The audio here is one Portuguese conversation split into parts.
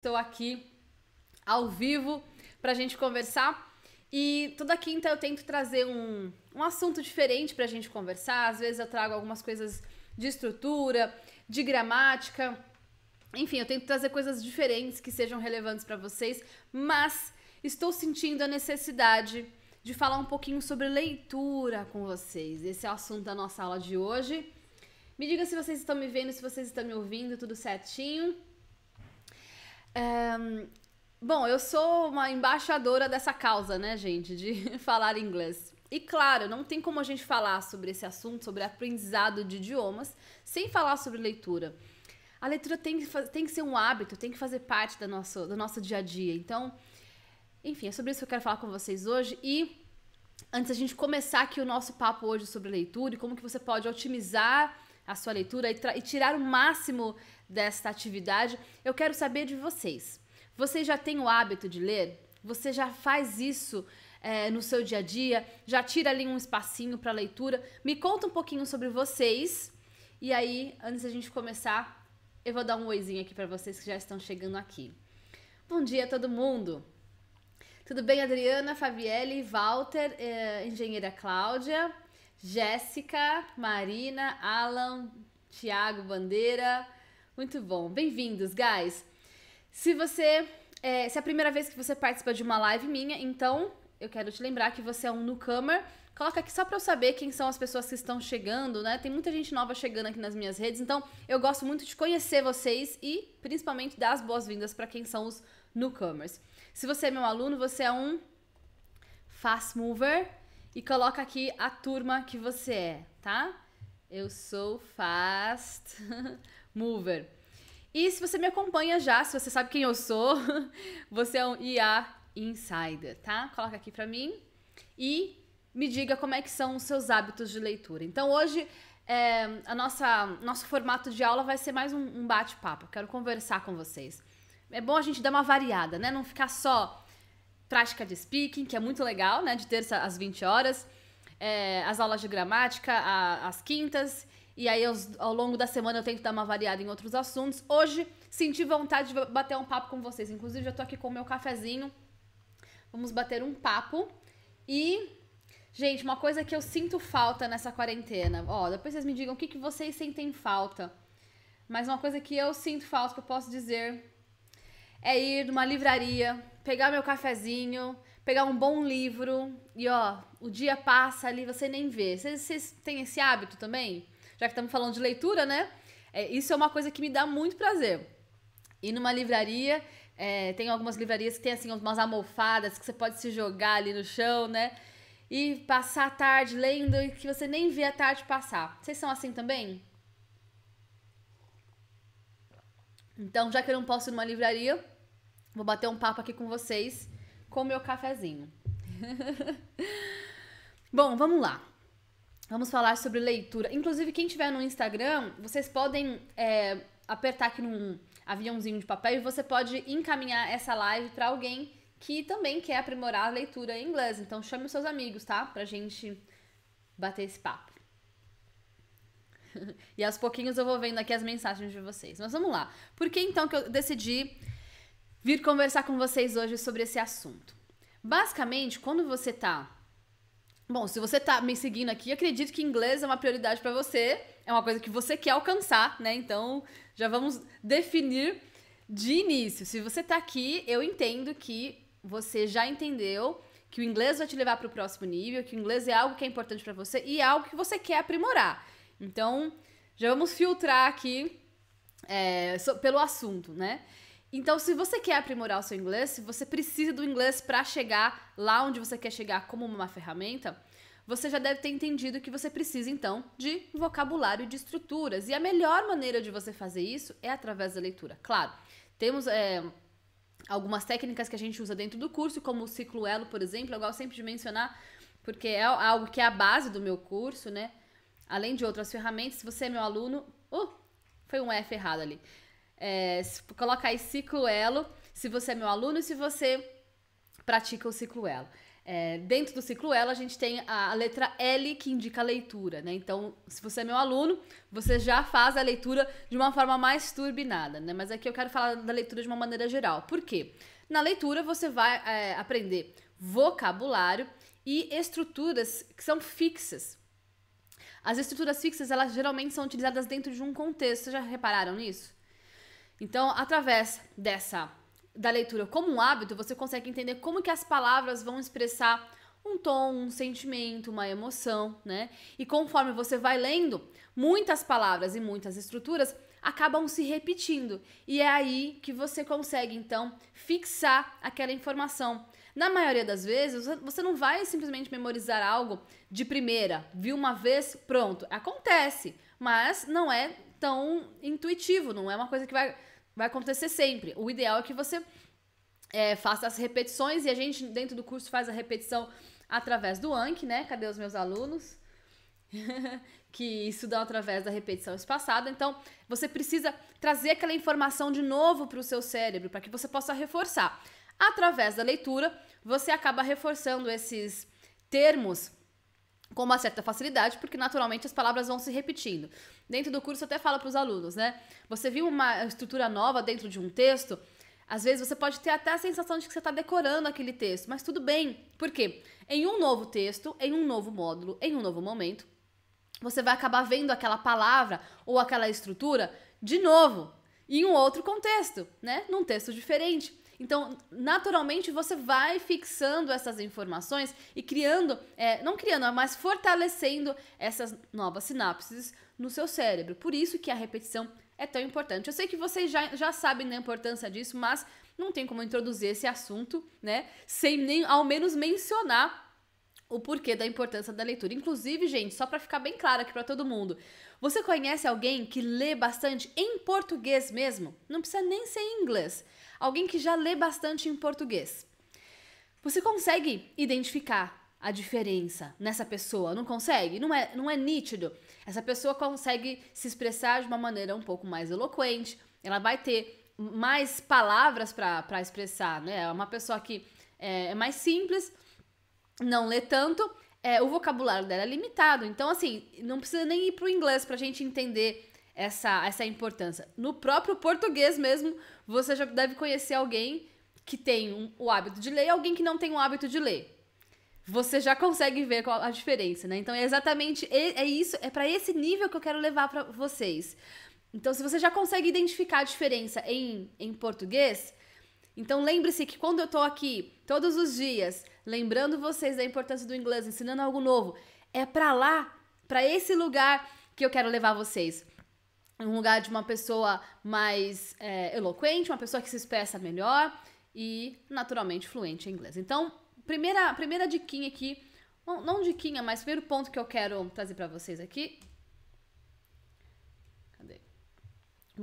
Estou aqui ao vivo para a gente conversar. E toda quinta então, eu tento trazer um, um assunto diferente para a gente conversar. Às vezes eu trago algumas coisas de estrutura, de gramática. Enfim, eu tento trazer coisas diferentes que sejam relevantes para vocês, mas estou sentindo a necessidade de falar um pouquinho sobre leitura com vocês. Esse é o assunto da nossa aula de hoje. Me diga se vocês estão me vendo, se vocês estão me ouvindo, tudo certinho. Um, bom, eu sou uma embaixadora dessa causa, né, gente, de falar inglês. E claro, não tem como a gente falar sobre esse assunto, sobre aprendizado de idiomas, sem falar sobre leitura. A leitura tem que, tem que ser um hábito, tem que fazer parte do nosso, do nosso dia a dia. Então, enfim, é sobre isso que eu quero falar com vocês hoje. E antes a gente começar aqui o nosso papo hoje sobre leitura e como que você pode otimizar a sua leitura e, e tirar o máximo desta atividade, eu quero saber de vocês. vocês já têm o hábito de ler? Você já faz isso é, no seu dia a dia? Já tira ali um espacinho para leitura? Me conta um pouquinho sobre vocês. E aí, antes da gente começar, eu vou dar um oizinho aqui para vocês que já estão chegando aqui. Bom dia todo mundo! Tudo bem, Adriana, Favielle, Walter, eh, engenheira Cláudia, Jéssica, Marina, Alan, Tiago Bandeira. Muito bom. Bem-vindos, guys. Se você. É, se é a primeira vez que você participa de uma live minha, então eu quero te lembrar que você é um newcomer. Coloca aqui só para eu saber quem são as pessoas que estão chegando, né? Tem muita gente nova chegando aqui nas minhas redes, então eu gosto muito de conhecer vocês e principalmente dar as boas-vindas para quem são os newcomers. Se você é meu aluno, você é um fast mover, e coloca aqui a turma que você é, tá? Eu sou fast mover. E se você me acompanha já, se você sabe quem eu sou, você é um IA insider, tá? Coloca aqui para mim e me diga como é que são os seus hábitos de leitura. Então hoje é, a nossa nosso formato de aula vai ser mais um, um bate-papo. Quero conversar com vocês. É bom a gente dar uma variada, né? Não ficar só prática de speaking, que é muito legal, né? De terça às 20 horas. É, as aulas de gramática às quintas. E aí, aos, ao longo da semana, eu tento dar uma variada em outros assuntos. Hoje, senti vontade de bater um papo com vocês. Inclusive, já tô aqui com o meu cafezinho. Vamos bater um papo. E, gente, uma coisa que eu sinto falta nessa quarentena. Ó, depois vocês me digam o que, que vocês sentem falta. Mas uma coisa que eu sinto falta, que eu posso dizer é ir numa livraria, pegar meu cafezinho, pegar um bom livro e ó, o dia passa ali, você nem vê. Vocês, têm esse hábito também? Já que estamos falando de leitura, né? É, isso é uma coisa que me dá muito prazer. Ir numa livraria, é, tem algumas livrarias que tem assim umas almofadas que você pode se jogar ali no chão, né? E passar a tarde lendo e que você nem vê a tarde passar. Vocês são assim também? Então, já que eu não posso ir numa livraria, Vou bater um papo aqui com vocês com o meu cafezinho. Bom, vamos lá. Vamos falar sobre leitura. Inclusive, quem tiver no Instagram, vocês podem é, apertar aqui num aviãozinho de papel e você pode encaminhar essa live para alguém que também quer aprimorar a leitura em inglês. Então, chame os seus amigos, tá? Pra gente bater esse papo. e aos pouquinhos eu vou vendo aqui as mensagens de vocês. Mas vamos lá. Por que então que eu decidi vir conversar com vocês hoje sobre esse assunto. Basicamente, quando você tá. Bom, se você tá me seguindo aqui, acredito que inglês é uma prioridade para você, é uma coisa que você quer alcançar, né? Então, já vamos definir de início. Se você tá aqui, eu entendo que você já entendeu que o inglês vai te levar para o próximo nível, que o inglês é algo que é importante para você e é algo que você quer aprimorar. Então, já vamos filtrar aqui é, so, pelo assunto, né? Então, se você quer aprimorar o seu inglês, se você precisa do inglês para chegar lá onde você quer chegar como uma ferramenta, você já deve ter entendido que você precisa então de vocabulário e de estruturas. E a melhor maneira de você fazer isso é através da leitura. Claro, temos é, algumas técnicas que a gente usa dentro do curso, como o ciclo elo, por exemplo, eu gosto sempre de mencionar, porque é algo que é a base do meu curso, né? Além de outras ferramentas, se você é meu aluno. Uh, foi um F errado ali. É, coloca aí ciclo elo, se você é meu aluno e se você pratica o ciclo elo. É, dentro do ciclo elo, a gente tem a, a, letra L que indica a leitura, né? Então, se você é meu aluno, você já faz a leitura de uma forma mais turbinada, né? Mas aqui eu quero falar da leitura de uma maneira geral. Por quê? Na leitura você vai é, aprender vocabulário e estruturas que são fixas. As estruturas fixas, elas geralmente são utilizadas dentro de um contexto. Vocês já repararam nisso? Então, através dessa da leitura como um hábito, você consegue entender como que as palavras vão expressar um tom, um sentimento, uma emoção, né? E conforme você vai lendo, muitas palavras e muitas estruturas acabam se repetindo. E é aí que você consegue então fixar aquela informação. Na maioria das vezes, você não vai simplesmente memorizar algo de primeira, viu uma vez, pronto. Acontece, mas não é tão intuitivo, não é uma coisa que vai Vai acontecer sempre. O ideal é que você é, faça as repetições e a gente, dentro do curso, faz a repetição através do Anki, né? Cadê os meus alunos? que estudam através da repetição espaçada. Então, você precisa trazer aquela informação de novo para o seu cérebro, para que você possa reforçar. Através da leitura, você acaba reforçando esses termos com uma certa facilidade, porque naturalmente as palavras vão se repetindo. Dentro do curso eu até falo para os alunos, né? Você viu uma estrutura nova dentro de um texto, às vezes você pode ter até a sensação de que você está decorando aquele texto, mas tudo bem. Por quê? Em um novo texto, em um novo módulo, em um novo momento, você vai acabar vendo aquela palavra ou aquela estrutura de novo, em um outro contexto, né? Num texto diferente. Então, naturalmente, você vai fixando essas informações e criando, é, não criando, né, mas fortalecendo essas novas sinapses no seu cérebro. Por isso que a repetição é tão importante. Eu sei que vocês já, já sabem da importância disso, mas não tem como introduzir esse assunto, né? Sem nem ao menos mencionar o porquê da importância da leitura. Inclusive, gente, só para ficar bem claro aqui para todo mundo, você conhece alguém que lê bastante em português mesmo? Não precisa nem ser em inglês. Alguém que já lê bastante em português. Você consegue identificar a diferença nessa pessoa? Não consegue? Não é, não é nítido? Essa pessoa consegue se expressar de uma maneira um pouco mais eloquente, ela vai ter mais palavras para expressar, né? É uma pessoa que é, é mais simples não lê tanto, é, o vocabulário dela é limitado. Então, assim, não precisa nem ir para o inglês para a gente entender essa, essa importância. No próprio português mesmo, você já deve conhecer alguém que tem um, o hábito de ler e alguém que não tem o hábito de ler. Você já consegue ver qual a diferença, né? Então é exatamente é isso, é para esse nível que eu quero levar para vocês. Então, se você já consegue identificar a diferença em, em português, então lembre-se que quando eu tô aqui todos os dias, lembrando vocês da importância do inglês, ensinando algo novo, é para lá, para esse lugar que eu quero levar vocês. Um lugar de uma pessoa mais é, eloquente, uma pessoa que se expressa melhor e naturalmente fluente em inglês. Então, primeira, primeira diquinha aqui, não, não diquinha, mas primeiro ponto que eu quero trazer para vocês aqui. Cadê?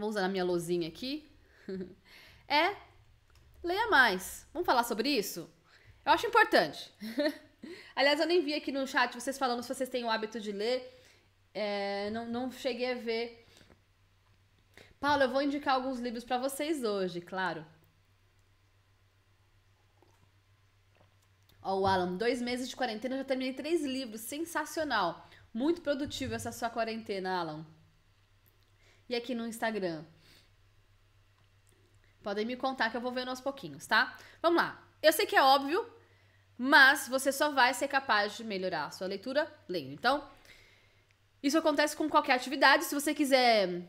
Vou usar a minha lozinha aqui. é leia mais. Vamos falar sobre isso? Eu acho importante. Aliás, eu nem vi aqui no chat vocês falando se vocês têm o hábito de ler. É, não, não cheguei a ver. Paulo, eu vou indicar alguns livros para vocês hoje, claro. Ó, o Alan, dois meses de quarentena, já terminei três livros, sensacional. Muito produtivo essa sua quarentena, Alan. E aqui no Instagram. Podem me contar que eu vou vendo aos pouquinhos, tá? Vamos lá. Eu sei que é óbvio, mas você só vai ser capaz de melhorar a sua leitura lendo. Então, isso acontece com qualquer atividade. Se você quiser,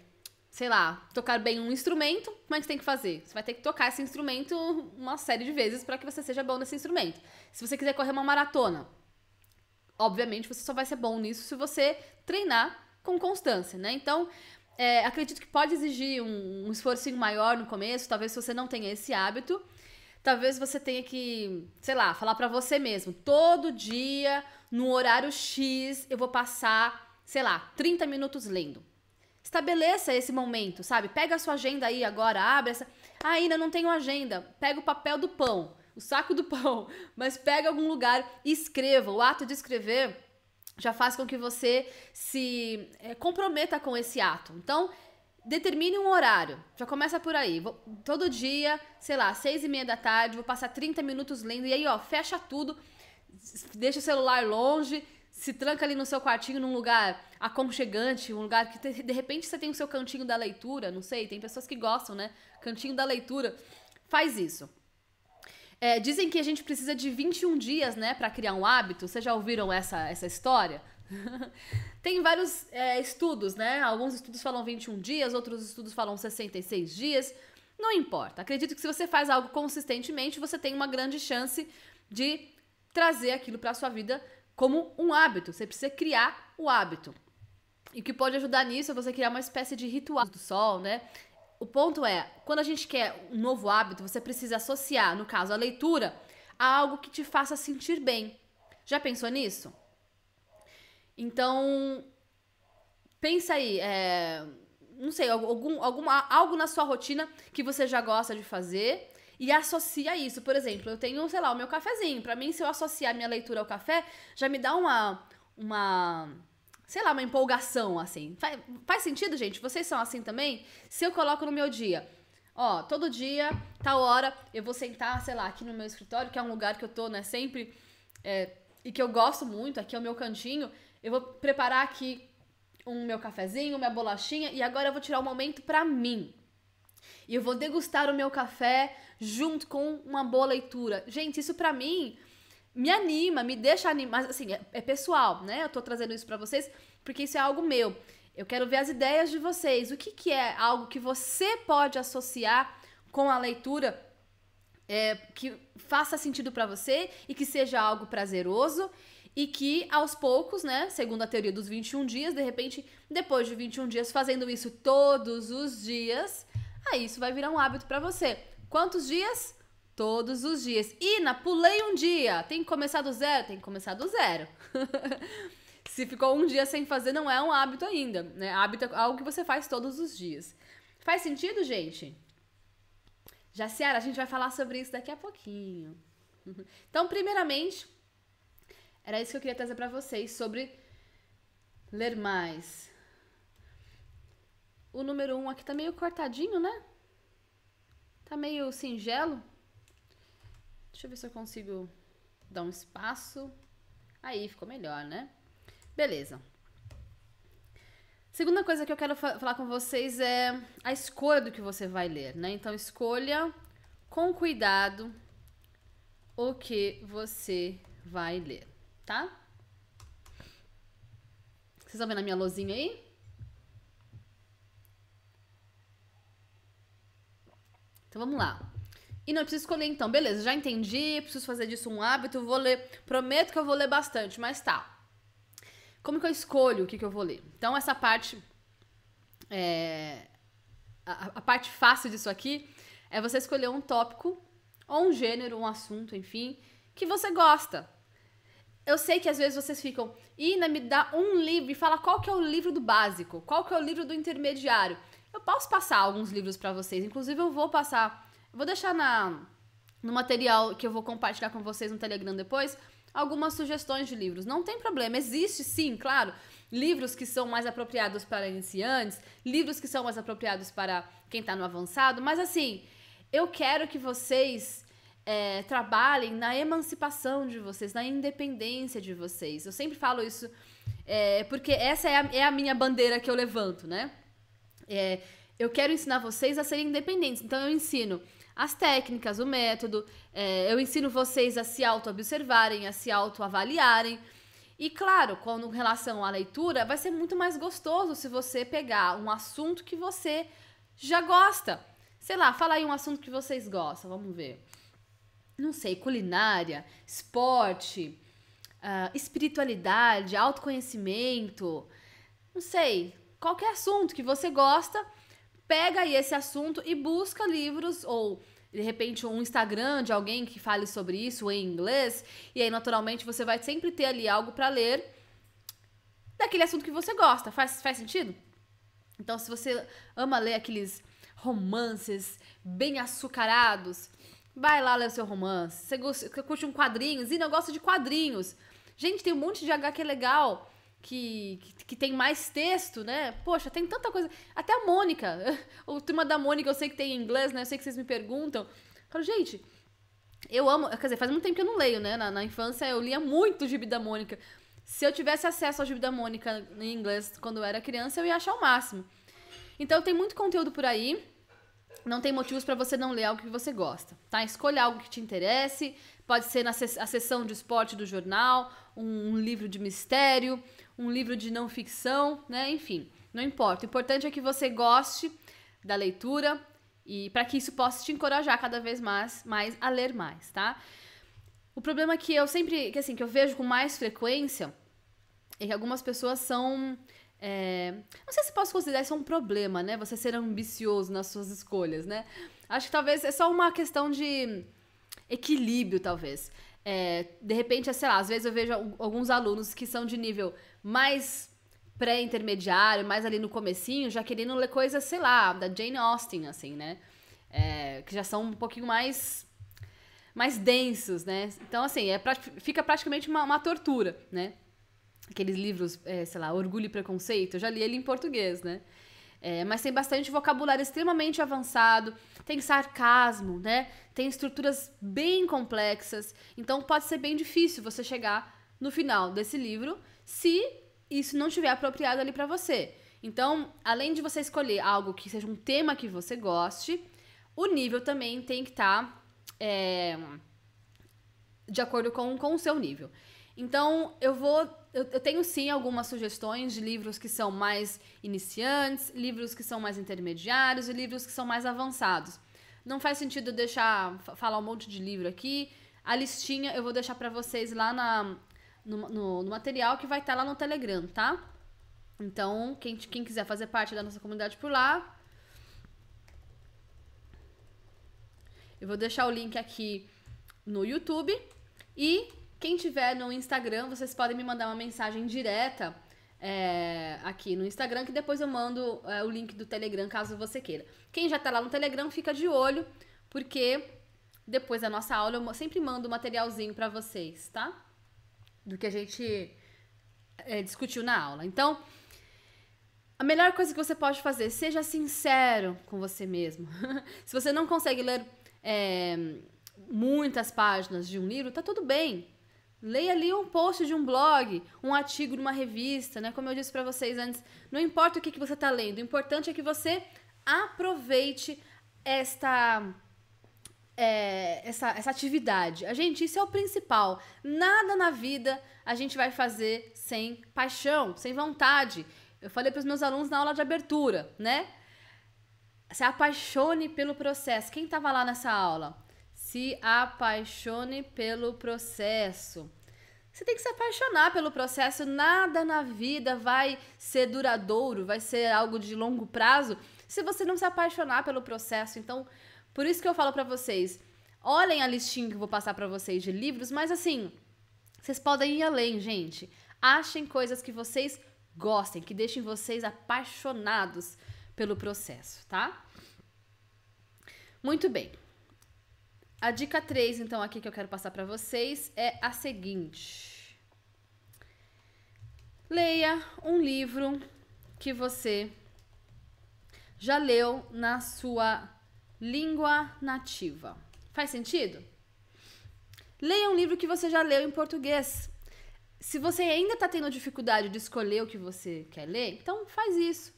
sei lá, tocar bem um instrumento, como é que tem que fazer? Você vai ter que tocar esse instrumento uma série de vezes para que você seja bom nesse instrumento. Se você quiser correr uma maratona, obviamente você só vai ser bom nisso se você treinar com constância, né? Então, é, acredito que pode exigir um, um esforço maior no começo, talvez se você não tenha esse hábito. Talvez você tenha que, sei lá, falar para você mesmo, todo dia, no horário X, eu vou passar, sei lá, 30 minutos lendo. Estabeleça esse momento, sabe? Pega a sua agenda aí agora, abre essa. Ah, ainda não tenho agenda. Pega o papel do pão, o saco do pão, mas pega algum lugar e escreva. O ato de escrever já faz com que você se é, comprometa com esse ato. Então, determine um horário. Já começa por aí. Vou, todo dia, sei lá, seis e meia da tarde, vou passar 30 minutos lendo. E aí, ó, fecha tudo, deixa o celular longe, se tranca ali no seu quartinho, num lugar aconchegante, um lugar que te, de repente você tem o seu cantinho da leitura, não sei, tem pessoas que gostam, né? Cantinho da leitura. Faz isso. É, dizem que a gente precisa de 21 dias, né, para criar um hábito. Vocês já ouviram essa, essa história? Tem vários é, estudos, né? Alguns estudos falam 21 dias, outros estudos falam 66 dias. Não importa. Acredito que se você faz algo consistentemente, você tem uma grande chance de trazer aquilo para sua vida como um hábito. Você precisa criar o hábito. E o que pode ajudar nisso é você criar uma espécie de ritual do sol, né? o ponto é, quando a gente quer um novo hábito, você precisa associar, no caso, a leitura a algo que te faça sentir bem. Já pensou nisso? Então, pensa aí, é, não sei, algum, alguma, algo na sua rotina que você já gosta de fazer e associa isso. Por exemplo, eu tenho, sei lá, o meu cafezinho. Para mim, se eu associar minha leitura ao café, já me dá uma uma sei lá, uma empolgação, assim. Faz, faz sentido, gente? Vocês são assim também? Se eu coloco no meu dia, ó, todo dia, tal hora, eu vou sentar, sei lá, aqui no meu escritório, que é um lugar que eu tô, né, sempre, é, e que eu gosto muito, aqui é o meu cantinho, eu vou preparar aqui um meu cafezinho, minha bolachinha, e agora eu vou tirar um momento para mim. E eu vou degustar o meu café junto com uma boa leitura. Gente, isso para mim me anima, me deixa animar. Assim, é, é, pessoal, né? Eu tô trazendo isso para vocês porque isso é algo meu. Eu quero ver as ideias de vocês. O que, que é algo que você pode associar com a leitura é, que faça sentido para você e que seja algo prazeroso e que aos poucos, né, segundo a teoria dos 21 dias, de repente, depois de 21 dias fazendo isso todos os dias, aí isso vai virar um hábito para você. Quantos dias? Todos os dias. Ina, pulei um dia. Tem que começar do zero? Tem que começar do zero. Se ficou um dia sem fazer, não é um hábito ainda. Né? Hábito é algo que você faz todos os dias. Faz sentido, gente? Jaciara, a gente vai falar sobre isso daqui a pouquinho. Então, primeiramente, era isso que eu queria trazer para vocês sobre ler mais. O número um aqui tá meio cortadinho, né? Tá meio singelo. Deixa eu ver se eu consigo dar um espaço. Aí ficou melhor, né? Beleza. Segunda coisa que eu quero fa falar com vocês é a escolha do que você vai ler, né? Então escolha com cuidado o que você vai ler, tá? Vocês estão vendo a minha luzinha aí? Então vamos lá. E não preciso escolher, então, beleza, já entendi, preciso fazer disso um hábito, vou ler, prometo que eu vou ler bastante, mas tá. Como que eu escolho o que, que eu vou ler? Então, essa parte. É, a, a parte fácil disso aqui é você escolher um tópico, ou um gênero, um assunto, enfim, que você gosta. Eu sei que às vezes vocês ficam, Ina, me dá um livro e fala qual que é o livro do básico, qual que é o livro do intermediário. Eu posso passar alguns livros para vocês, inclusive eu vou passar Vou deixar na, no material que eu vou compartilhar com vocês no Telegram depois algumas sugestões de livros. Não tem problema, existe sim, claro, livros que são mais apropriados para iniciantes, livros que são mais apropriados para quem está no avançado, mas assim, eu quero que vocês é, trabalhem na emancipação de vocês, na independência de vocês. Eu sempre falo isso é, porque essa é a, é a, minha bandeira que eu levanto, né? É, eu quero ensinar vocês a serem independentes. Então eu ensino as técnicas, o método, é, eu ensino vocês a se auto-observarem, a se auto-avaliarem. E claro, com relação à leitura, vai ser muito mais gostoso se você pegar um assunto que você já gosta. Sei lá, fala aí um assunto que vocês gostam, vamos ver. Não sei, culinária, esporte, uh, espiritualidade, autoconhecimento, não sei, qualquer assunto que você gosta pega aí esse assunto e busca livros ou de repente um Instagram de alguém que fale sobre isso em inglês, e aí naturalmente você vai sempre ter ali algo para ler daquele assunto que você gosta. Faz, faz sentido? Então, se você ama ler aqueles romances bem açucarados, vai lá ler o seu romance. Você curte um quadrinhos? E não gosta de quadrinhos. Gente, tem um monte de HQ é legal que, que, que, tem mais texto, né? Poxa, tem tanta coisa. Até a Mônica, o tema da Mônica, eu sei que tem em inglês, né? Eu sei que vocês me perguntam. Eu falo, gente, eu amo. Quer dizer, faz muito tempo que eu não leio, né? Na, na infância eu lia muito o gibi da Mônica. Se eu tivesse acesso ao gibi da Mônica em inglês quando eu era criança, eu ia achar o máximo. Então tem muito conteúdo por aí. Não tem motivos para você não ler algo que você gosta, tá? Escolha algo que te interesse, pode ser na a sessão de esporte do jornal, um, um livro de mistério, um livro de não ficção, né? Enfim, não importa. O importante é que você goste da leitura e para que isso possa te encorajar cada vez mais, mais a ler mais, tá? O problema é que eu sempre, que assim, que eu vejo com mais frequência é que algumas pessoas são é, não sei se posso considerar isso um problema, né? Você ser ambicioso nas suas escolhas, né? Acho que talvez é só uma questão de equilíbrio, talvez. É, de repente, é, sei lá, às vezes eu vejo alguns alunos que são de nível mais pré-intermediário, mais ali no comecinho, já querendo ler coisas, sei lá, da Jane Austen, assim, né? É, que já são um pouquinho mais mais densos, né? Então, assim, é, fica praticamente uma, uma tortura, né? Aqueles livros, é, sei lá, Orgulho e Preconceito, eu já li ele em português, né? É, mas tem bastante vocabulário extremamente avançado, tem sarcasmo, né? Tem estruturas bem complexas. Então pode ser bem difícil você chegar no final desse livro se isso não estiver apropriado ali para você. Então, além de você escolher algo que seja um tema que você goste, o nível também tem que estar tá, é, de acordo com, com o seu nível. Então, eu vou eu, eu, tenho sim algumas sugestões de livros que são mais iniciantes, livros que são mais intermediários e livros que são mais avançados. Não faz sentido eu deixar falar um monte de livro aqui. A listinha eu vou deixar para vocês lá na, no, no, no, material que vai estar tá lá no Telegram, tá? Então, quem, quem quiser fazer parte da nossa comunidade por lá. Eu vou deixar o link aqui no YouTube. E quem tiver no Instagram, vocês podem me mandar uma mensagem direta é, aqui no Instagram, que depois eu mando é, o link do Telegram, caso você queira. Quem já está lá no Telegram, fica de olho, porque depois da nossa aula eu sempre mando um materialzinho para vocês, tá? Do que a gente é, discutiu na aula. Então, a melhor coisa que você pode fazer, seja sincero com você mesmo. Se você não consegue ler é, muitas páginas de um livro, tá tudo bem. Leia ali um post de um blog, um artigo de uma revista, né? Como eu disse para vocês antes, não importa o que, que você está lendo, o importante é que você aproveite esta, é, essa, essa atividade. A gente, isso é o principal. Nada na vida a gente vai fazer sem paixão, sem vontade. Eu falei para os meus alunos na aula de abertura, né? Se apaixone pelo processo. Quem estava lá nessa aula? se apaixone pelo processo. Você tem que se apaixonar pelo processo, nada na vida vai ser duradouro, vai ser algo de longo prazo se você não se apaixonar pelo processo. Então, por isso que eu falo para vocês, olhem a listinha que eu vou passar para vocês de livros, mas assim, vocês podem ir além, gente. Achem coisas que vocês gostem, que deixem vocês apaixonados pelo processo, tá? Muito bem. A dica 3, então, aqui que eu quero passar para vocês é a seguinte: leia um livro que você já leu na sua língua nativa. Faz sentido? Leia um livro que você já leu em português. Se você ainda está tendo dificuldade de escolher o que você quer ler, então faz isso.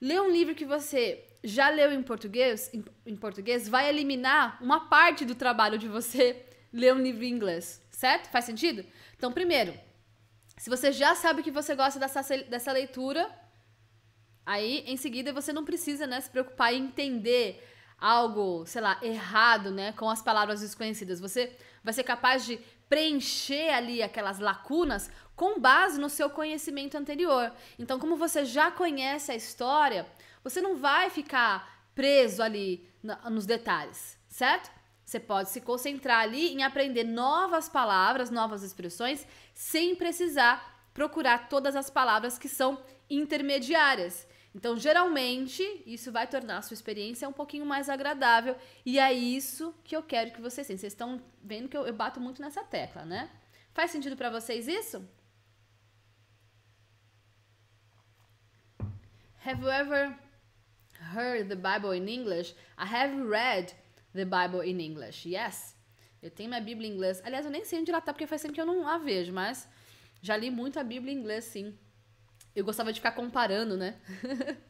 Lê um livro que você já leu em português, em, em português, vai eliminar uma parte do trabalho de você ler um livro em inglês, certo? Faz sentido? Então, primeiro, se você já sabe que você gosta dessa, dessa leitura, aí em seguida você não precisa né, se preocupar em entender algo, sei lá, errado, né, com as palavras desconhecidas. Você vai ser capaz de preencher ali aquelas lacunas com base no seu conhecimento anterior. Então, como você já conhece a história, você não vai ficar preso ali nos detalhes, certo? Você pode se concentrar ali em aprender novas palavras, novas expressões, sem precisar procurar todas as palavras que são intermediárias. Então, geralmente, isso vai tornar a sua experiência um pouquinho mais agradável. E é isso que eu quero que vocês tenham. Vocês estão vendo que eu, eu bato muito nessa tecla, né? Faz sentido para vocês isso? Have you ever heard the Bible in English. I have read the Bible in English. Yes. Eu tenho minha Bíblia em inglês. Aliás, eu nem sei onde ela tá, porque faz tempo que eu não a vejo, mas já li muito a Bíblia em inglês, sim. Eu gostava de ficar comparando, né?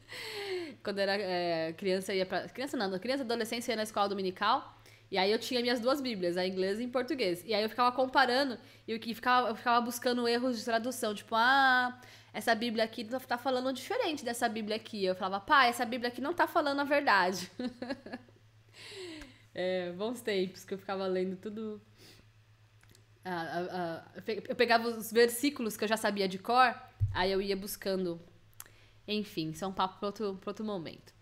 Quando era é, criança, ia pra. Criança não, criança adolescência ia na escola dominical. E aí eu tinha minhas duas Bíblias, a inglês e em português. E aí eu ficava comparando e eu ficava, eu ficava buscando erros de tradução. Tipo, ah, essa Bíblia aqui tá, tá falando diferente dessa Bíblia aqui. Eu falava, pai, essa Bíblia aqui não tá falando a verdade. é, bons tempos que eu ficava lendo tudo. eu pegava os versículos que eu já sabia de cor, aí eu ia buscando. Enfim, isso é um papo para outro, outro momento.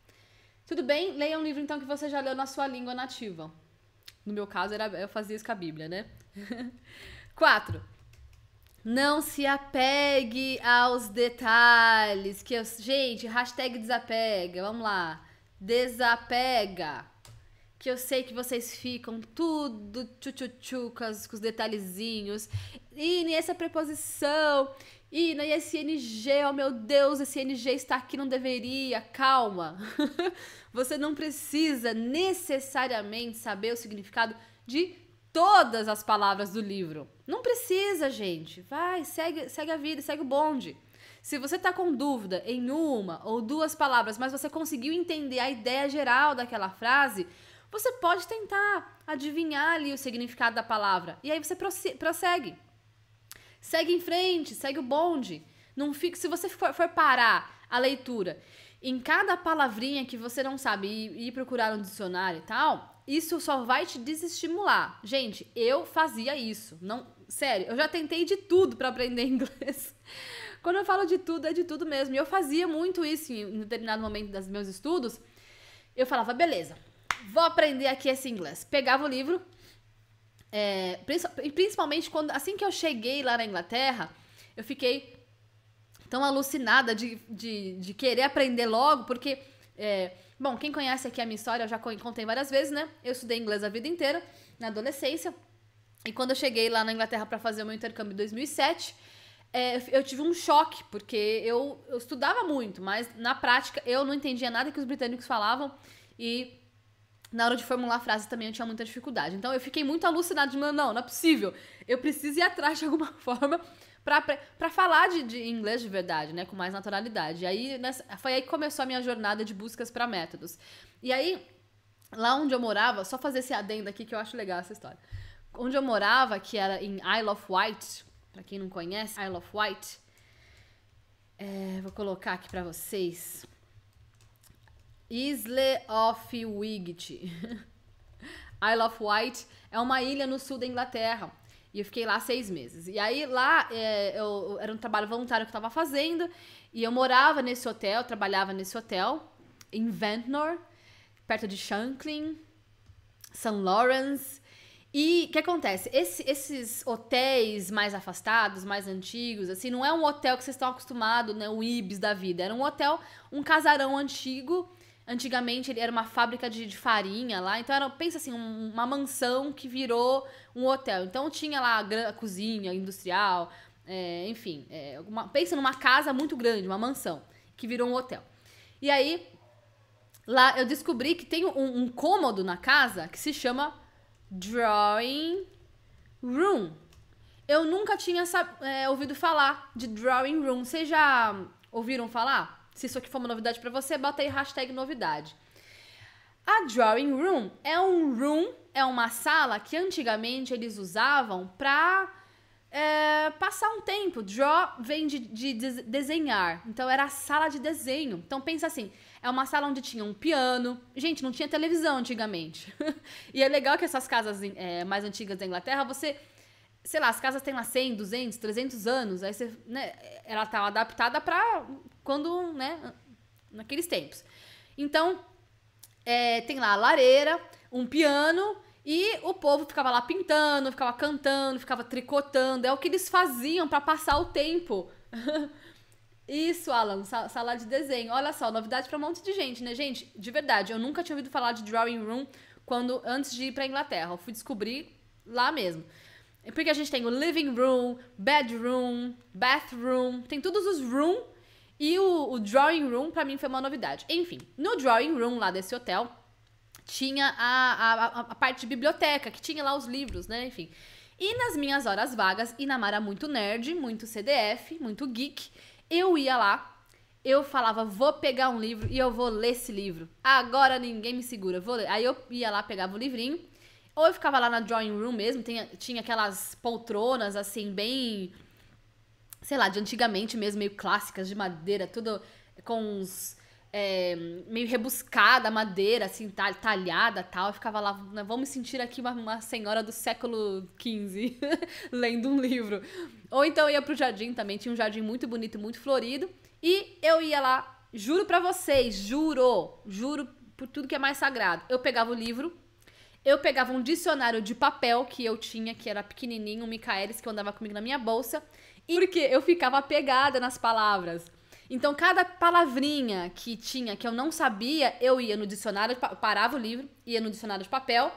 Tudo bem? Leia um livro então que você já leu na sua língua nativa. No meu caso, era, eu fazia isso com a Bíblia, né? Quatro. Não se apegue aos detalhes. Que eu, gente, hashtag desapega. Vamos lá. Desapega. Que eu sei que vocês ficam tudo tchutchutchu com, os, com os detalhezinhos. E essa preposição. E esse NG, oh meu Deus, esse NG está aqui, não deveria. Calma. Você não precisa necessariamente saber o significado de todas as palavras do livro. Não precisa, gente. Vai, segue, segue a vida, segue o bonde. Se você está com dúvida em uma ou duas palavras, mas você conseguiu entender a ideia geral daquela frase, você pode tentar adivinhar ali o significado da palavra. E aí você prossegue. Segue em frente, segue o bonde. Não fique, se você for, for parar a leitura em cada palavrinha que você não sabe e, e procurar um dicionário e tal, isso só vai te desestimular. Gente, eu fazia isso. Não, sério, eu já tentei de tudo para aprender inglês. Quando eu falo de tudo, é de tudo mesmo. E eu fazia muito isso em determinado momento dos meus estudos. Eu falava, beleza, vou aprender aqui esse inglês. Pegava o livro, é, principalmente quando assim que eu cheguei lá na Inglaterra, eu fiquei tão alucinada de, de, de querer aprender logo, porque é, bom, quem conhece aqui a minha história, eu já contei várias vezes, né? Eu estudei inglês a vida inteira, na adolescência. E quando eu cheguei lá na Inglaterra para fazer o meu intercâmbio em 2007, é, eu tive um choque, porque eu, eu estudava muito, mas na prática eu não entendia nada que os britânicos falavam e na hora de formular frases também eu tinha muita dificuldade. Então eu fiquei muito alucinada de, não, não é possível. Eu preciso ir atrás de alguma forma para falar de, de, inglês de verdade, né? Com mais naturalidade. E aí, nessa, foi aí que começou a minha jornada de buscas para métodos. E aí, lá onde eu morava, só fazer esse adendo aqui que eu acho legal essa história. Onde eu morava, que era em Isle of Wight, para quem não conhece, Isle of Wight. É, vou colocar aqui para vocês. Isle of Wight. Isle of Wight é uma ilha no sul da Inglaterra e eu fiquei lá seis meses. E aí lá é, eu, era um trabalho voluntário que eu estava fazendo. E eu morava nesse hotel, trabalhava nesse hotel, em Ventnor, perto de Shanklin, St. Lawrence. E o que acontece? Esse, esses hotéis mais afastados, mais antigos, assim, não é um hotel que vocês estão acostumados, né? O Ibis da vida. Era um hotel, um casarão antigo Antigamente ele era uma fábrica de, de farinha lá, então era, pensa assim, um, uma mansão que virou um hotel. Então tinha lá a, a cozinha industrial, é, enfim, é, uma, pensa numa casa muito grande, uma mansão, que virou um hotel. E aí, lá eu descobri que tem um, um cômodo na casa que se chama Drawing Room. Eu nunca tinha é, ouvido falar de Drawing Room. Vocês já ouviram falar? Se isso aqui for uma novidade para você, bota aí hashtag novidade. A drawing room é um room, é uma sala que antigamente eles usavam para é, passar um tempo. Draw vem de, de, desenhar, então era a sala de desenho. Então pensa assim, é uma sala onde tinha um piano. Gente, não tinha televisão antigamente. e é legal que essas casas é, mais antigas da Inglaterra, você sei lá, as casas têm lá 100, 200, 300 anos, aí você, né, ela tá adaptada para quando, né, naqueles tempos. Então, é, tem lá a lareira, um piano e o povo ficava lá pintando, ficava cantando, ficava tricotando. É o que eles faziam para passar o tempo. Isso, Alan, sala de desenho. Olha só, novidade para um monte de gente, né, gente? De verdade, eu nunca tinha ouvido falar de drawing room quando antes de ir para Inglaterra. Eu fui descobrir lá mesmo. Porque a gente tem o living room, bedroom, bathroom, tem todos os room e o, o drawing room, para mim, foi uma novidade. Enfim, no drawing room lá desse hotel, tinha a, a, a parte de biblioteca, que tinha lá os livros, né? Enfim. E nas minhas horas vagas, Inamara muito nerd, muito CDF, muito geek, eu ia lá eu falava, vou pegar um livro e eu vou ler esse livro. Agora ninguém me segura, vou ler. Aí eu ia lá, pegava o livrinho, ou eu ficava lá na drawing room mesmo, tinha, tinha aquelas poltronas, assim, bem sei lá, de antigamente mesmo, meio clássicas, de madeira, tudo com uns. É, meio rebuscada, madeira, assim, talhada tal. Eu ficava lá, né, vamos sentir aqui uma, uma senhora do século XV lendo um livro. Ou então eu ia pro jardim também, tinha um jardim muito bonito, muito florido. E eu ia lá, juro pra vocês, juro, juro por tudo que é mais sagrado. Eu pegava o livro, eu pegava um dicionário de papel que eu tinha, que era pequenininho, um Michaelis, que eu andava comigo na minha bolsa. Porque eu ficava apegada nas palavras. Então, cada palavrinha que tinha, que eu não sabia, eu ia no dicionário, parava o livro, ia no dicionário de papel.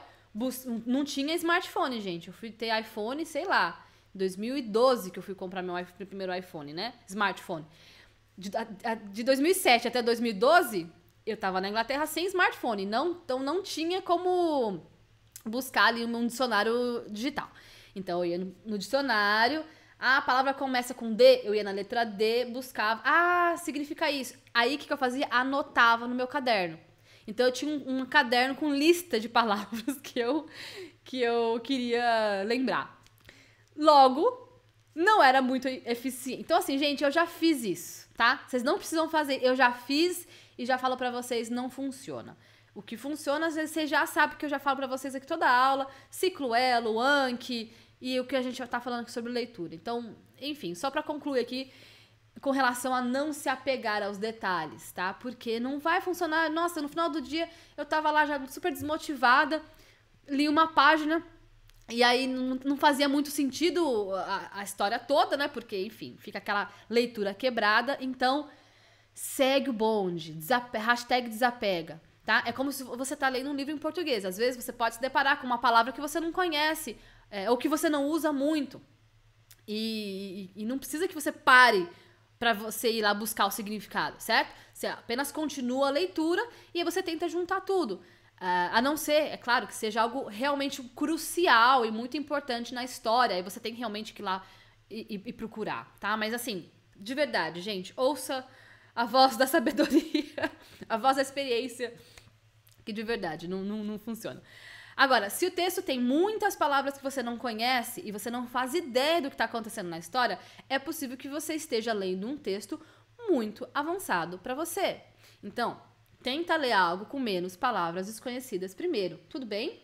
Não tinha smartphone, gente. Eu fui ter iPhone, sei lá, 2012 que eu fui comprar meu primeiro iPhone, né? Smartphone. De, de 2007 até 2012, eu tava na Inglaterra sem smartphone. Não, então, não tinha como buscar ali um dicionário digital. Então, eu ia no, no dicionário ah, a palavra começa com D, eu ia na letra D, buscava. Ah, significa isso. Aí o que, que eu fazia? Anotava no meu caderno. Então eu tinha um, um caderno com lista de palavras que eu, que eu queria lembrar. Logo, não era muito eficiente. Então, assim, gente, eu já fiz isso, tá? Vocês não precisam fazer. Eu já fiz e já falo para vocês, não funciona. O que funciona, às vezes, vocês já sabem que eu já falo para vocês aqui toda a aula. Cicloelo, Anki, e o que a gente já está falando sobre leitura. Então, enfim, só para concluir aqui com relação a não se apegar aos detalhes, tá? Porque não vai funcionar. Nossa, no final do dia eu estava lá já super desmotivada, li uma página e aí não fazia muito sentido a, a história toda, né? Porque, enfim, fica aquela leitura quebrada. Então, segue o bonde, desape hashtag desapega. Tá? É como se você está lendo um livro em português. Às vezes você pode se deparar com uma palavra que você não conhece é, ou que você não usa muito. E, e, e não precisa que você pare para você ir lá buscar o significado, certo? Você apenas continua a leitura e aí você tenta juntar tudo. Uh, a não ser, é claro, que seja algo realmente crucial e muito importante na história, e você tem realmente que ir lá e, e, e procurar, tá? Mas assim, de verdade, gente, ouça a voz da sabedoria, a voz da experiência, que de verdade não, não, não funciona. Agora, se o texto tem muitas palavras que você não conhece e você não faz ideia do que está acontecendo na história, é possível que você esteja lendo um texto muito avançado para você. Então, tenta ler algo com menos palavras desconhecidas primeiro, tudo bem?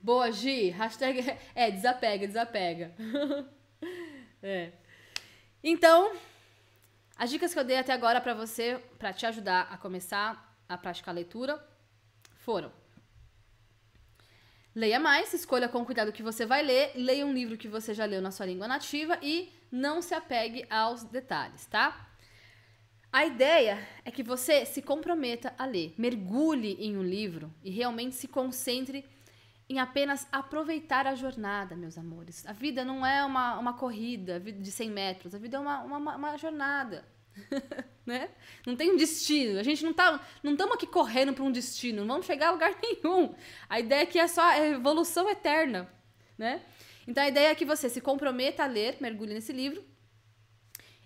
Boa, Gi! Hashtag é desapega, desapega. é. Então, as dicas que eu dei até agora para você, para te ajudar a começar a praticar a leitura, foram Leia mais, escolha com cuidado o que você vai ler, leia um livro que você já leu na sua língua nativa e não se apegue aos detalhes, tá? A ideia é que você se comprometa a ler, mergulhe em um livro e realmente se concentre em apenas aproveitar a jornada, meus amores. A vida não é uma, uma corrida de 100 metros, a vida é uma, uma, uma jornada. né? Não tem um destino. A gente não tá, não estamos aqui correndo para um destino. Não vamos chegar a lugar nenhum. A ideia aqui é só a evolução eterna, né? Então a ideia é que você se comprometa a ler, mergulhe nesse livro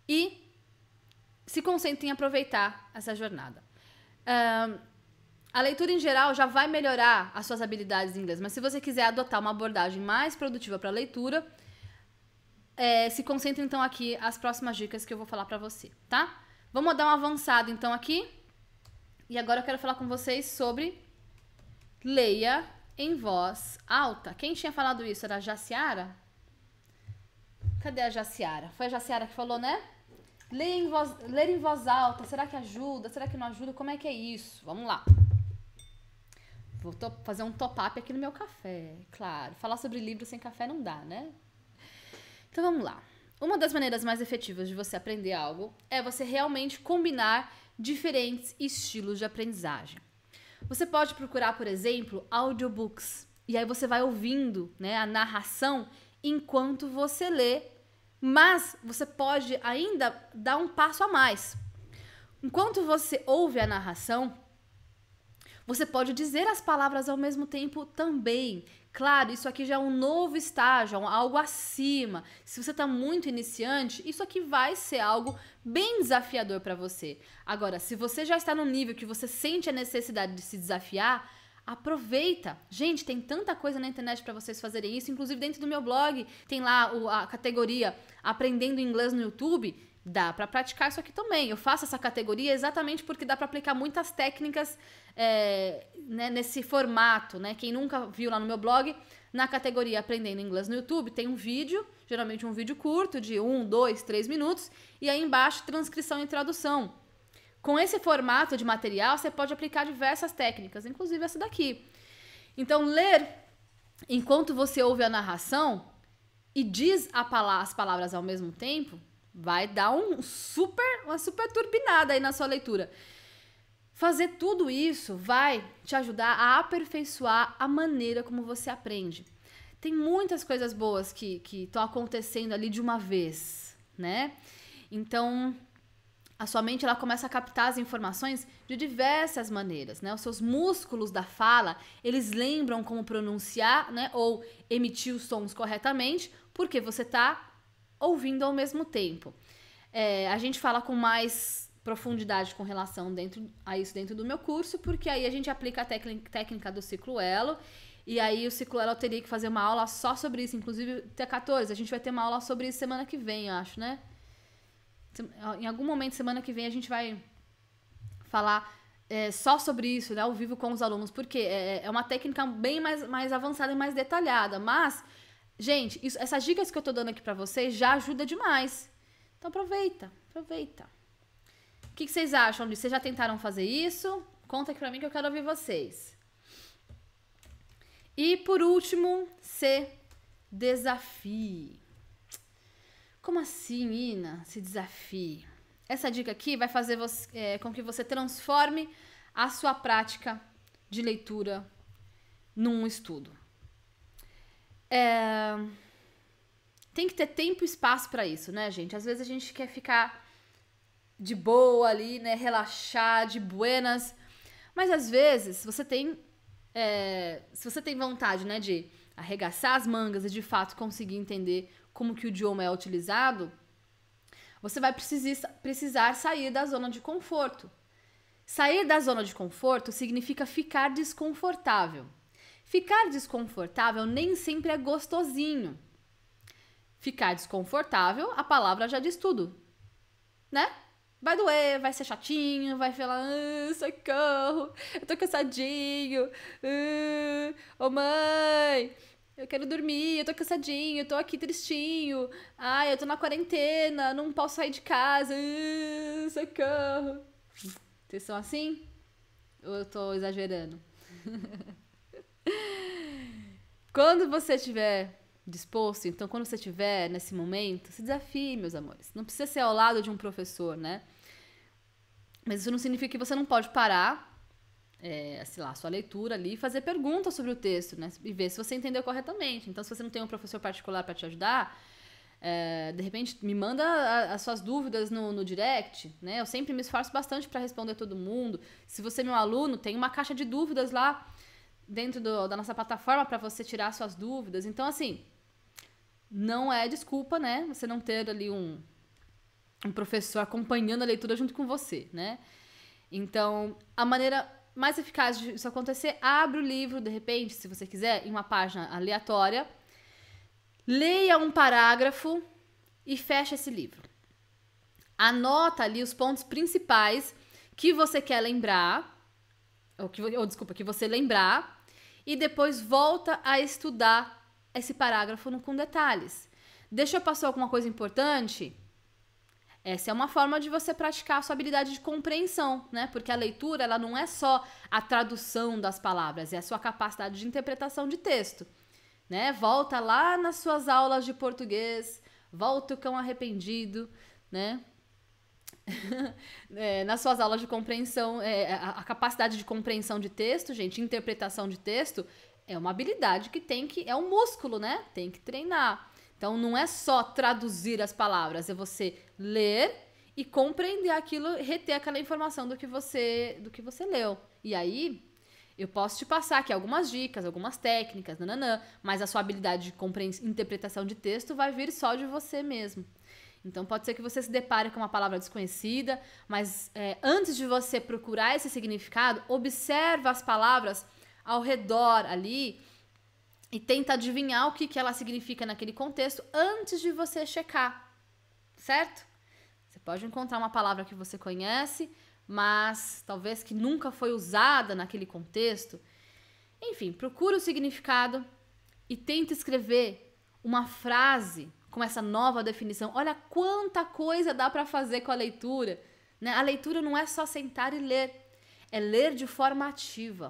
e se concentre em aproveitar essa jornada. Um, a leitura em geral já vai melhorar as suas habilidades em inglês, mas se você quiser adotar uma abordagem mais produtiva para a leitura, é, se concentra então aqui as próximas dicas que eu vou falar para você, tá? Vamos dar um avançado então aqui. E agora eu quero falar com vocês sobre leia em voz alta. Quem tinha falado isso era a Jaciara? Cadê a Jaciara? Foi a Jaciara que falou, né? Ler em, voz, ler em voz alta, será que ajuda? Será que não ajuda? Como é que é isso? Vamos lá. Vou fazer um top-up aqui no meu café, claro. Falar sobre livro sem café não dá, né? Então vamos lá. Uma das maneiras mais efetivas de você aprender algo é você realmente combinar diferentes estilos de aprendizagem. Você pode procurar, por exemplo, audiobooks, e aí você vai ouvindo né, a narração enquanto você lê, mas você pode ainda dar um passo a mais. Enquanto você ouve a narração, você pode dizer as palavras ao mesmo tempo também. Claro, isso aqui já é um novo estágio, é algo acima. Se você está muito iniciante, isso aqui vai ser algo bem desafiador para você. Agora, se você já está no nível que você sente a necessidade de se desafiar, aproveita. Gente, tem tanta coisa na internet para vocês fazerem isso, inclusive dentro do meu blog, tem lá a categoria Aprendendo Inglês no YouTube Dá para praticar isso aqui também. Eu faço essa categoria exatamente porque dá para aplicar muitas técnicas é, né, nesse formato. Né? Quem nunca viu lá no meu blog, na categoria Aprendendo Inglês no YouTube, tem um vídeo, geralmente um vídeo curto, de um, dois, três minutos, e aí embaixo transcrição e tradução. Com esse formato de material, você pode aplicar diversas técnicas, inclusive essa daqui. Então, ler enquanto você ouve a narração e diz a pala as palavras ao mesmo tempo Vai dar um super, uma super turbinada aí na sua leitura. Fazer tudo isso vai te ajudar a aperfeiçoar a maneira como você aprende. Tem muitas coisas boas que estão acontecendo ali de uma vez, né? Então, a sua mente ela começa a captar as informações de diversas maneiras, né? Os seus músculos da fala, eles lembram como pronunciar, né, ou emitir os sons corretamente, porque você está ouvindo ao mesmo tempo. É, a gente fala com mais profundidade com relação dentro, a isso dentro do meu curso, porque aí a gente aplica a técnica do ciclo elo. E aí o ciclo elo teria que fazer uma aula só sobre isso, inclusive até 14. A gente vai ter uma aula sobre isso semana que vem, eu acho, né? Em algum momento semana que vem a gente vai falar é, só sobre isso, né, ao vivo com os alunos, porque é, é, é uma técnica bem mais, mais avançada e mais detalhada, mas Gente, isso, essas dicas que eu tô dando aqui para vocês já ajuda demais. Então aproveita, aproveita. O que, que vocês acham disso? Vocês já tentaram fazer isso? Conta aqui pra mim que eu quero ouvir vocês. E por último, se desafie. Como assim, Ina? Se desafie. Essa dica aqui vai fazer você, é, com que você transforme a sua prática de leitura num estudo. É... Tem que ter tempo e espaço para isso, né, gente? Às vezes a gente quer ficar de boa ali, né? Relaxar, de buenas. Mas às vezes você tem. É... se você tem vontade, né, de arregaçar as mangas e de fato conseguir entender como que o idioma é utilizado, você vai precisar, precisar sair da zona de conforto. Sair da zona de conforto significa ficar desconfortável. Ficar desconfortável nem sempre é gostosinho. Ficar desconfortável, a palavra já diz tudo, né? Vai doer, vai ser chatinho, vai falar, ah, socorro, eu tô cansadinho, ah, oh mãe, eu quero dormir, eu tô cansadinho, eu tô aqui tristinho, ai, ah, eu tô na quarentena, não posso sair de casa, ah, socorro. Vocês são assim? Ou eu tô exagerando? Quando você estiver disposto, então quando você estiver nesse momento, se desafie, meus amores. Não precisa ser ao lado de um professor, né? Mas isso não significa que você não pode parar, é, sei lá, a sua leitura ali e fazer perguntas sobre o texto, né? E ver se você entendeu corretamente. Então, se você não tem um professor particular para te ajudar, é, de repente me manda a, as suas dúvidas no, no direct, né? Eu sempre me esforço bastante para responder todo mundo. Se você é meu aluno, tem uma caixa de dúvidas lá dentro do, da nossa plataforma para você tirar suas dúvidas. Então, assim, não é desculpa, né? Você não ter ali um, um professor acompanhando a leitura junto com você, né? Então, a maneira mais eficaz de isso acontecer, abre o livro, de repente, se você quiser, em uma página aleatória, leia um parágrafo e fecha esse livro. Anota ali os pontos principais que você quer lembrar ou, que, ou desculpa, que você lembrar, e depois volta a estudar esse parágrafo no, com detalhes. Deixa eu passar alguma coisa importante? Essa é uma forma de você praticar a sua habilidade de compreensão, né? Porque a leitura, ela não é só a tradução das palavras, é a sua capacidade de interpretação de texto, né? Volta lá nas suas aulas de português, volta o cão arrependido, né? é, nas suas aulas de compreensão, é, a, a, capacidade de compreensão de texto, gente, interpretação de texto, é uma habilidade que tem que. É um músculo, né? Tem que treinar. Então não é só traduzir as palavras, é você ler e compreender aquilo, reter aquela informação do que você, do que você leu. E aí. Eu posso te passar aqui algumas dicas, algumas técnicas, nananã, mas a sua habilidade de interpretação de texto vai vir só de você mesmo. Então pode ser que você se depare com uma palavra desconhecida, mas é, antes de você procurar esse significado, observa as palavras ao redor ali e tenta adivinhar o que, que ela significa naquele contexto antes de você checar, certo? Você pode encontrar uma palavra que você conhece, mas talvez que nunca foi usada naquele contexto. Enfim, procura o significado e tenta escrever uma frase com essa nova definição. Olha quanta coisa dá para fazer com a leitura. Né? A leitura não é só sentar e ler, é ler de forma ativa.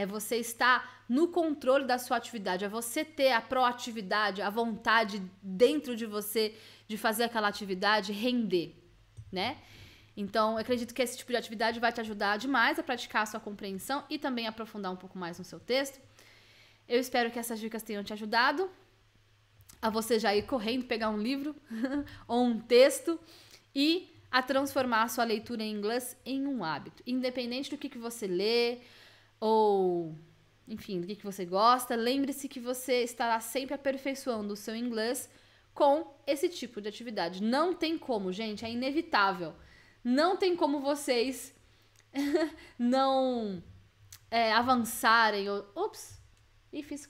É você estar no controle da sua atividade, é você ter a proatividade, a vontade dentro de você de fazer aquela atividade render, né? Então, acredito que esse tipo de atividade vai te ajudar demais a praticar a sua compreensão e também aprofundar um pouco mais no seu texto. Eu espero que essas dicas tenham te ajudado a você já ir correndo pegar um livro ou um texto e a transformar a sua leitura em inglês em um hábito. Independente do que, que você lê ou, enfim, do que, que você gosta, lembre-se que você estará sempre aperfeiçoando o seu inglês com esse tipo de atividade. Não tem como, gente, é inevitável. Não tem como vocês não é, avançarem. Ou, ups, e fiz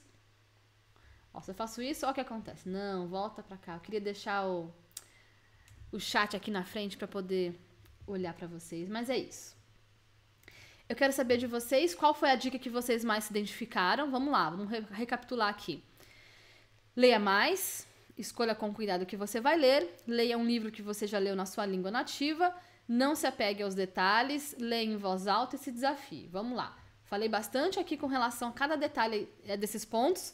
Ó, se eu faço isso, olha o que acontece. Não, volta pra cá. Eu queria deixar o, o chat aqui na frente para poder olhar para vocês, mas é isso. Eu quero saber de vocês qual foi a dica que vocês mais se identificaram. Vamos lá, vamos re recapitular aqui. Leia mais, escolha com cuidado o que você vai ler, leia um livro que você já leu na sua língua nativa, não se apegue aos detalhes, leia em voz alta e se desafie. Vamos lá. Falei bastante aqui com relação a cada detalhe é, desses pontos.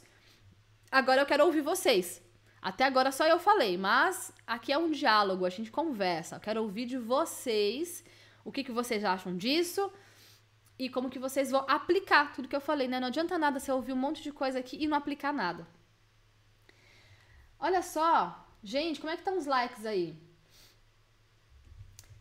Agora eu quero ouvir vocês. Até agora só eu falei, mas aqui é um diálogo, a gente conversa. Eu quero ouvir de vocês o que, que vocês acham disso e como que vocês vão aplicar tudo que eu falei, né? Não adianta nada você ouvir um monte de coisa aqui e não aplicar nada. Olha só, gente, como é que estão tá os likes aí?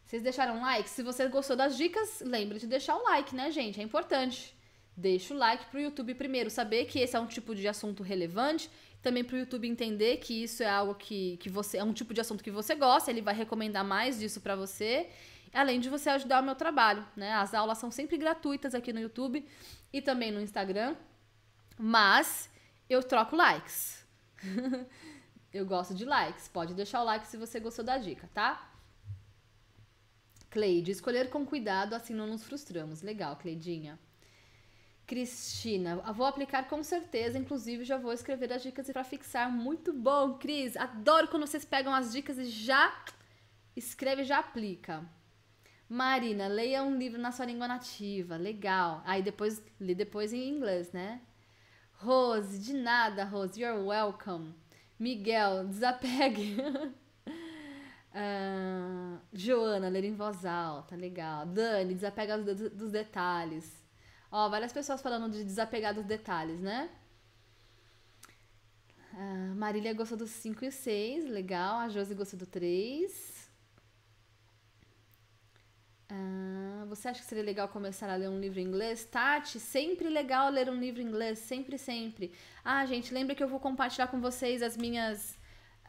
Vocês deixaram like? Se você gostou das dicas, lembre de deixar o like, né, gente? É importante. Deixa o like para o YouTube primeiro saber que esse é um tipo de assunto relevante, também para o YouTube entender que isso é algo que, que você é um tipo de assunto que você gosta, ele vai recomendar mais disso para você, além de você ajudar o meu trabalho, né? As aulas são sempre gratuitas aqui no YouTube e também no Instagram, mas eu troco likes. eu gosto de likes. Pode deixar o like se você gostou da dica, tá? Cleide, escolher com cuidado, assim não nos frustramos. Legal, Cleidinha. Cristina, vou aplicar com certeza, inclusive já vou escrever as dicas para fixar. Muito bom, Cris. Adoro quando vocês pegam as dicas e já escreve, já aplica. Marina, leia um livro na sua língua nativa. Legal. Aí depois lê depois em inglês, né? Rose, de nada, Rose. You're welcome. Miguel, desapegue. uh, Joana, ler em voz alta. Legal. Dani, desapega dos, dos detalhes. Ó, várias pessoas falando de desapegar dos detalhes, né? A ah, Marília gostou dos 5 e 6, legal. A Josi gostou do 3. Ah, você acha que seria legal começar a ler um livro em inglês? Tati, sempre legal ler um livro em inglês, sempre, sempre. Ah, gente, lembra que eu vou compartilhar com vocês as minhas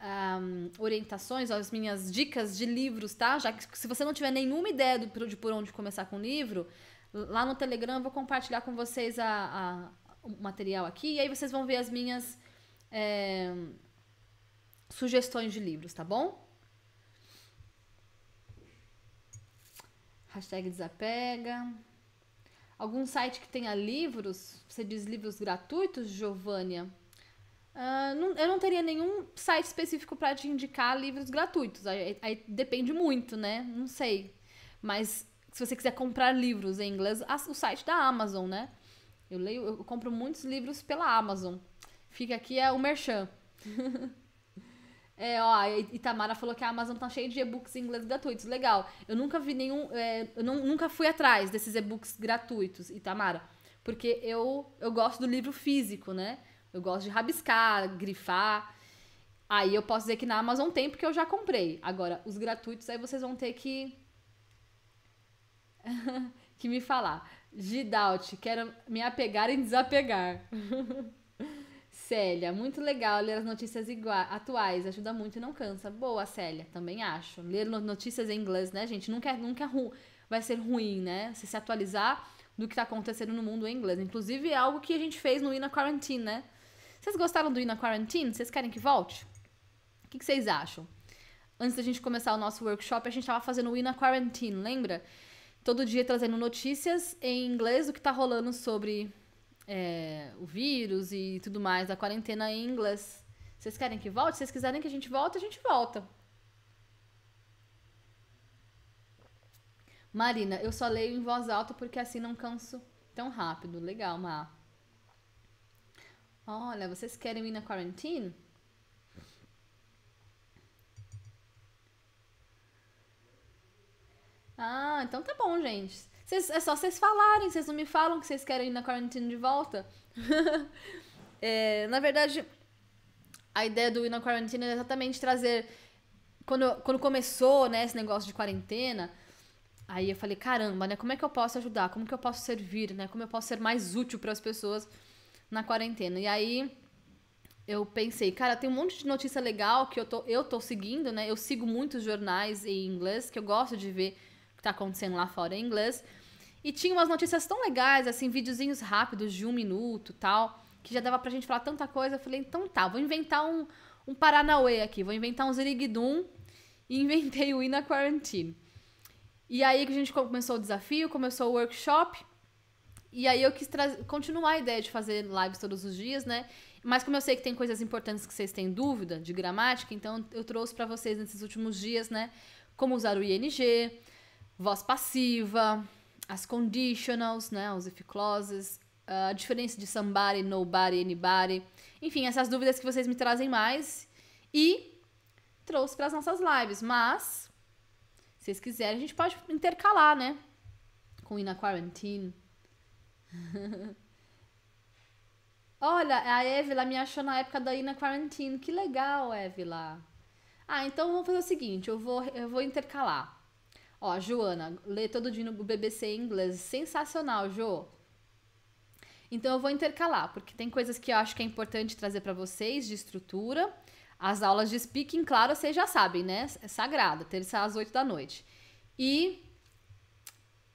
um, ah, orientações, as minhas dicas de livros, tá? Já que se você não tiver nenhuma ideia do, de por onde começar com o livro, Lá no Telegram eu vou compartilhar com vocês a, a o material aqui. E aí vocês vão ver as minhas é, sugestões de livros, tá bom? Hashtag desapega. Algum site que tenha livros? Você diz livros gratuitos, Giovânia? Uh, não, eu não teria nenhum site específico para te indicar livros gratuitos. Aí, aí, depende muito, né? Não sei. Mas se você quiser comprar livros em inglês, o site da Amazon, né? Eu leio, eu compro muitos livros pela Amazon. Fica aqui é o Merchan. É, ó, Itamara falou que a Amazon tá cheia de e-books em inglês gratuitos. Legal. Eu nunca vi nenhum. É, eu não, nunca fui atrás desses e-books gratuitos, Itamara. Porque eu, eu gosto do livro físico, né? Eu gosto de rabiscar, grifar. Aí eu posso dizer que na Amazon tem, porque eu já comprei. Agora, os gratuitos aí vocês vão ter que que me falar. Gidalt, quero me apegar e desapegar. Célia, muito legal ler as notícias igua- atuais, ajuda muito e não cansa. Boa, Célia, também acho. Ler notícias em inglês, né, gente? Nunca, é, nunca é ru- vai ser ruim, né? Se se atualizar do que está acontecendo no mundo em inglês. Inclusive, é algo que a gente fez no Ina Quarantine, né? Vocês gostaram do Ina Quarantine? Vocês querem que volte? O que, que vocês acham? Antes da gente começar o nosso workshop, a gente estava fazendo o Ina Quarantine, lembra? Lembra? todo dia trazendo notícias em inglês do que tá rolando sobre é, o vírus e tudo mais, a quarentena em inglês. Vocês querem que volte? Se vocês quiserem que a gente volte, a gente volta. Marina, eu só leio em voz alta porque assim não canso tão rápido. Legal, Má. Olha, vocês querem ir na quarentena? Ah, então tá bom, gente. Cês, é só vocês falarem, vocês não me falam que vocês querem ir na quarantine de volta. é, na verdade, a ideia do ir na quarantine é exatamente trazer. Quando, quando começou né, esse negócio de quarentena, aí eu falei: caramba, né? Como é que eu posso ajudar? Como que eu posso servir? Né? Como eu posso ser mais útil para as pessoas na quarentena? E aí eu pensei, cara, tem um monte de notícia legal que eu tô, eu tô seguindo, né? Eu sigo muitos jornais em inglês que eu gosto de ver está acontecendo lá fora em inglês. E tinha umas notícias tão legais, assim, videozinhos rápidos de um minuto tal, que já dava pra gente falar tanta coisa. Eu falei, então tá, vou inventar um, um Paranauê aqui, vou inventar um Ziriguidum e inventei o Ina Quarantine. E aí que a gente começou o desafio, começou o workshop. E aí eu quis continuar a ideia de fazer lives todos os dias, né? Mas como eu sei que tem coisas importantes que vocês têm dúvida de gramática, então eu trouxe para vocês nesses últimos dias, né? Como usar o ING, voz passiva, as conditionals, né, os if clauses, ah, a diferença de somebody, nobody, anybody. Enfim, essas dúvidas que vocês me trazem mais e trouxe para as nossas lives, mas se vocês quiserem, a gente pode intercalar, né? Com in a quarantine. Olha, a Evila me achou na época da Ina Quarantine. Que legal, Evila. Ah, então vamos fazer o seguinte, eu vou, eu vou intercalar. Ó, Joana, lê todo dia no BBC em inglês. Sensacional, Jo. Então eu vou intercalar, porque tem coisas que eu acho que é importante trazer para vocês de estrutura. As aulas de speaking, claro, vocês já sabem, né? É sagrado, terça às 8 da noite. E.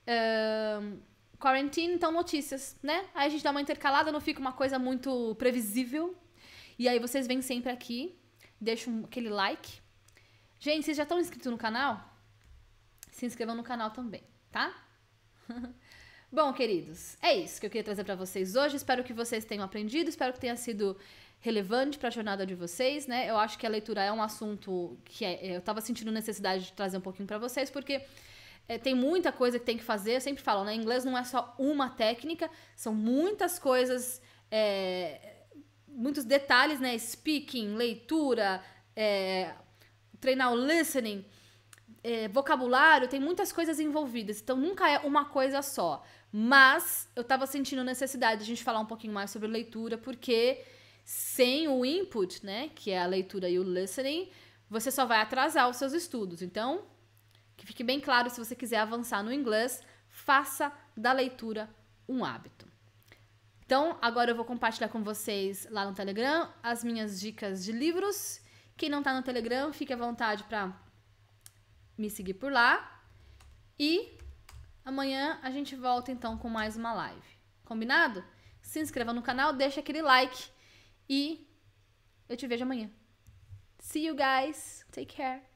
Um, quarantine, então notícias, né? Aí a gente dá uma intercalada, não fica uma coisa muito previsível. E aí vocês vêm sempre aqui, deixam aquele like. Gente, vocês já estão inscritos no canal? se inscrevam no canal também, tá? Bom, queridos, é isso que eu queria trazer para vocês hoje. Espero que vocês tenham aprendido, espero que tenha sido relevante para a jornada de vocês, né? Eu acho que a leitura é um assunto que é, eu estava sentindo necessidade de trazer um pouquinho para vocês, porque é, tem muita coisa que tem que fazer. Eu sempre falo, né? Inglês não é só uma técnica, são muitas coisas, é, muitos detalhes, né? Speaking, leitura, é, treinar o listening é, vocabulário, tem muitas coisas envolvidas, então nunca é uma coisa só. Mas eu tava sentindo necessidade de a gente falar um pouquinho mais sobre leitura, porque sem o input, né, que é a leitura e o listening, você só vai atrasar os seus estudos. Então, que fique bem claro, se você quiser avançar no inglês, faça da leitura um hábito. Então, agora eu vou compartilhar com vocês lá no Telegram as minhas dicas de livros. Quem não está no Telegram, fique à vontade para me seguir por lá. E amanhã a gente volta então com mais uma live. Combinado? Se inscreva no canal, deixa aquele like e eu te vejo amanhã. See you guys. Take care.